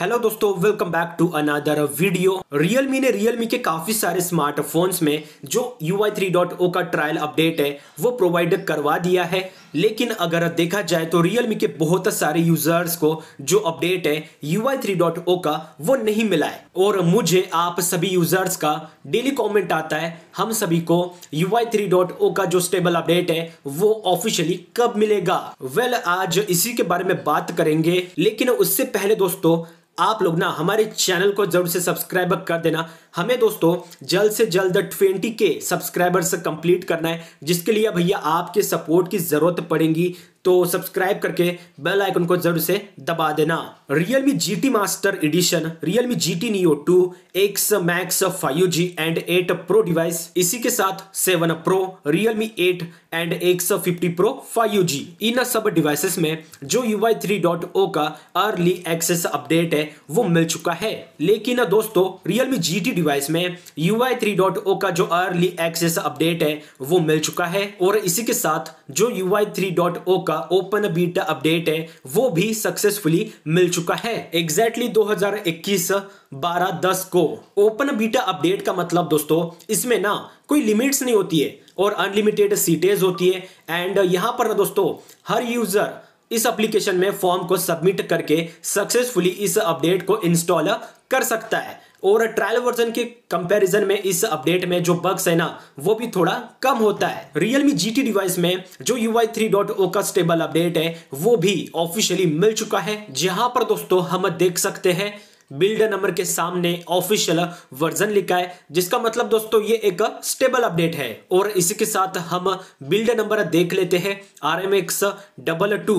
hello दोस्तों welcome back to another video Realme ने Realme के काफी सारे स्मार्टफोन्स में जो U I three dot O का ट्रायल अपडेट है वो प्रोवाइड करवा दिया है लेकिन अगर देखा जाए तो रियलमी के बहुत सारे यूजर्स को जो अपडेट है यू आई oh का वो नहीं मिला है और मुझे आप सभी यूजर्स का डेली कमेंट आता है हम सभी को यू आई oh का जो स्टेबल अपडेट है वो ऑफिशियली कब मिलेगा वेल well, आज इसी के बारे में बात करेंगे लेकिन उससे पहले दोस्तों आप लोग ना हमारे चैनल को जरूर से सब्सक्राइब कर देना हमें दोस्तों जल्द से जल्द ट्वेंटी के सब्सक्राइबर्स कंप्लीट करना है जिसके लिए भैया आपके सपोर्ट की ज़रूरत पड़ेगी तो सब्सक्राइब करके बेल आइकन को जरूर से दबा देना Realme G T master edition Realme G T neo two X max five G and eight pro device इसी के साथ seven pro Realme eight and X fifty pro five G इन सब devices में जो U I three dot O का early access update है वो मिल चुका है लेकिन दोस्तों Realme G T device में U I three dot O का जो अर्ली एक्सेस अपडेट है वो मिल चुका है और इसी के साथ जो U I three dot O का का ओपन बीटा अपडेट है वो भी सक्सेसफुली मिल चुका है एग्जैक्टली exactly 2021 बारह 10 को ओपन बीटा अपडेट का मतलब दोस्तों इसमें ना कोई लिमिट्स नहीं होती है और अनलिमिटेड सीटेज होती है एंड यहां पर ना दोस्तों हर यूजर इस एप्लीकेशन में फॉर्म को सबमिट करके सक्सेसफुली इस अपडेट को इंस्टॉल कर सकता है और ट्रायल वर्जन के कंपैरिजन में इस अपडेट में जो बग्स है ना वो भी थोड़ा कम होता है रियलमी जीटी डिवाइस में जो U I three dot O का स्टेबल अपडेट है वो भी ऑफिशियली मिल चुका है जहां पर दोस्तों हम देख सकते हैं बिल्ड नंबर के सामने ऑफिशियल वर्जन लिखा है जिसका मतलब दोस्तों ये एक स्टेबल अपडेट है और इसी के साथ हम बिल्ड नंबर देख लेते हैं R M X double two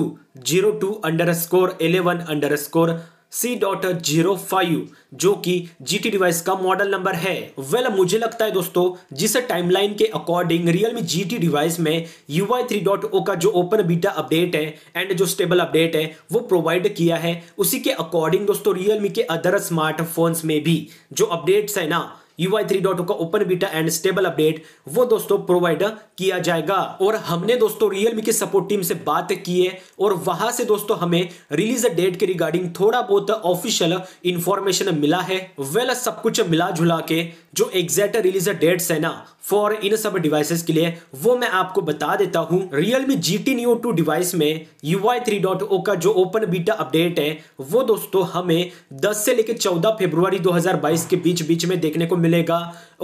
zero two underscore eleven underscore C dot zero five जो कि जीटी डिवाइस का मॉडल नंबर है वेल well, मुझे लगता है दोस्तों जिस टाइमलाइन के अकॉर्डिंग रियलमी जीटी डिवाइस में U I three dot O का जो ओपन बीटा अपडेट है एंड जो स्टेबल अपडेट है वो प्रोवाइड किया है उसी के अकॉर्डिंग दोस्तों रियलमी के अदर स्मार्टफोन्स में भी जो अपडेट्स है ना UI 3.0 का open beta and stable update वो दोस्तों प्रोवाइड किया जाएगा और हमने दोस्तों रियलमी की सपोर्ट टीम से बात की है और वहां से दोस्तों हमें रिलीज डेट के रिगार्डिंग थोड़ा बहुत ऑफिशियल इंफॉर्मेशन मिला है वेल सब कुछ मिला जुला के जो एग्जैक्ट रिलीज डेट्स है ना फॉर इन सब डिवाइसेस के लिए वो मैं आपको बता देता हूँ Realme GT Neo 2 डिवाइस में UI 3.0 का जो ओपन बीटा अपडेट है वो दोस्तों हमें 10 से लेकर 14 फरवरी 2022 के बीच बीच में देखने को मिलेगा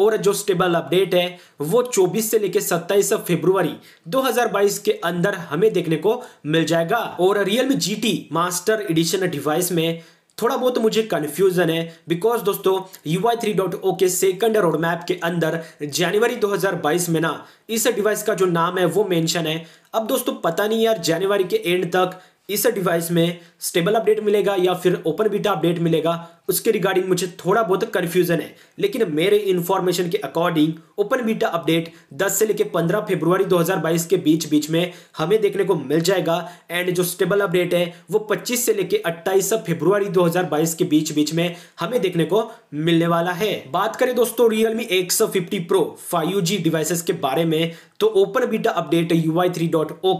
और जो स्टेबल अपडेट है वो 24 से लेकर 27 फरवरी 2022 के अंदर हमें देखने को मिल जाएगा और Realme GT master edition device में थोड़ा बहुत मुझे कन्फ्यूजन है बिकॉज दोस्तों U I three dot O के सेकंड रोड मैप के अंदर जनवरी 2022 में ना इस डिवाइस का जो नाम है वो मेंशन है अब दोस्तों पता नहीं यार जनवरी के एंड तक इस डिवाइस में स्टेबल अपडेट मिलेगा या फिर ओपन बीटा अपडेट मिलेगा उसके रिगार्डिंग मुझे थोड़ा बहुत कन्फ्यूजन है लेकिन मेरे इन्फॉर्मेशन के अकॉर्डिंग ओपन बीटा अपडेट 10 से लेकर 15 फरवरी 2022 के बीच बीच में हमें देखने को मिल जाएगा एंड जो स्टेबल अपडेट है वो 25 से लेकर 28 फरवरी 2022 के बीच बीच में हमें देखने को मिलने वाला है बात करें दोस्तों Realme X fifty pro five के बारे में तो ओपन बीटा अपडेट यू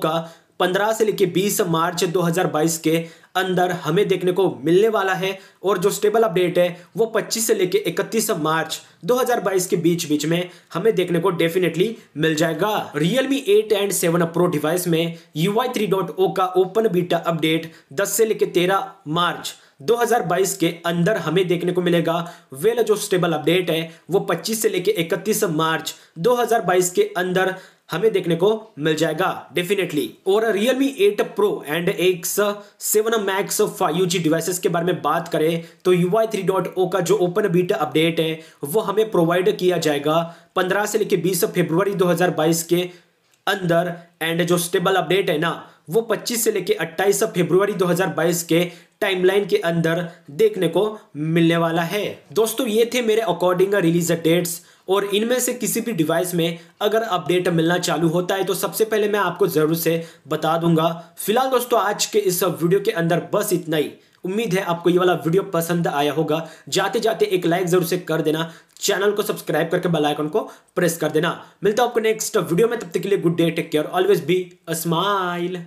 का 15 से लेकर 20 मार्च 2022 के अंदर हमें देखने को मिलने वाला है और जो स्टेबल अपडेट है वो 25 से लेकर 31 मार्च 2022 के बीच बीच में हमें देखने को डेफिनेटली मिल जाएगा Realme 8 एंड 7 प्रो डिवाइस में यू आई oh का ओपन बीटा अपडेट 10 से लेकर 13 मार्च 2022 के अंदर हमें देखने को मिलेगा वेल जो स्टेबल अपडेट है वो 25 से लेके 31 मार्च 2022 के अंदर हमें देखने को मिल जाएगा डेफिनेटली और रियलमी एट प्रो एंड एक seven max five G devices के बारे में बात करें तो यू आई थ्री डॉट ओ का जो ओपन बीट अपडेट है वो हमें प्रोवाइड किया जाएगा पंद्रह से लेकर बीस फेब्रुवरी 2022 के अंदर एंड जो स्टेबल अपडेट है ना वो 25 से लेके 28 फरवरी 2022 के टाइमलाइन के अंदर देखने को मिलने वाला है दोस्तों ये थे मेरे अकॉर्डिंग रिलीज डेट्स और इनमें से किसी भी डिवाइस में अगर अपडेट मिलना चालू होता है तो सबसे पहले मैं आपको ज़रूर से बता दूंगा फिलहाल दोस्तों आज के इस वीडियो के अंदर बस इतना ही उम्मीद है आपको ये वाला वीडियो पसंद आया होगा जाते जाते एक लाइक जरूर से कर देना चैनल को सब्सक्राइब करके बेल आइकन को प्रेस कर देना मिलता है आपको नेक्स्ट वीडियो में तब तक के लिए good day take care always be smile